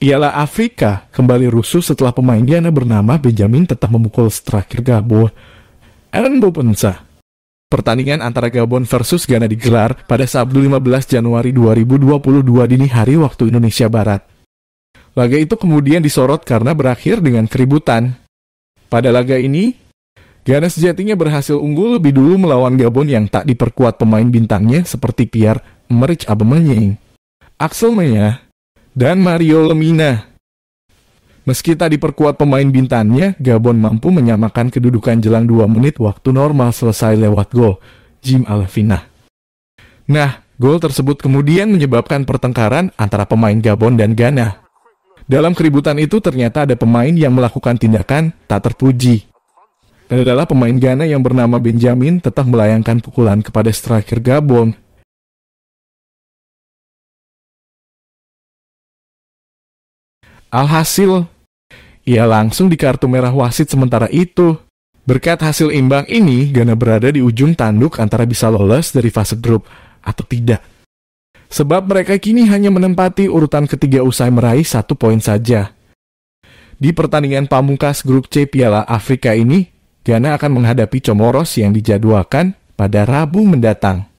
ialah Afrika kembali rusuh setelah pemain Ghana bernama Benjamin tetap memukul striker Gabon Aaron Bopensa. Pertandingan antara Gabon versus Ghana digelar pada Sabtu 15 Januari 2022 dini hari waktu Indonesia Barat. Laga itu kemudian disorot karena berakhir dengan keributan. Pada laga ini, Ghana sejatinya berhasil unggul lebih dulu melawan Gabon yang tak diperkuat pemain bintangnya seperti Pierre Merich Aubameyang. Axel Meyer dan Mario Lemina. Meski tak diperkuat pemain bintangnya, Gabon mampu menyamakan kedudukan jelang 2 menit waktu normal selesai lewat gol Jim Alvina. Nah, gol tersebut kemudian menyebabkan pertengkaran antara pemain Gabon dan Ghana. Dalam keributan itu ternyata ada pemain yang melakukan tindakan tak terpuji. Dan Adalah pemain Ghana yang bernama Benjamin tetap melayangkan pukulan kepada striker Gabon Alhasil, ia langsung di kartu merah wasit sementara itu. Berkat hasil imbang ini, Ghana berada di ujung tanduk antara bisa lolos dari fase grup atau tidak. Sebab mereka kini hanya menempati urutan ketiga usai meraih satu poin saja. Di pertandingan pamungkas grup C Piala Afrika ini, Ghana akan menghadapi Comoros yang dijadwalkan pada Rabu mendatang.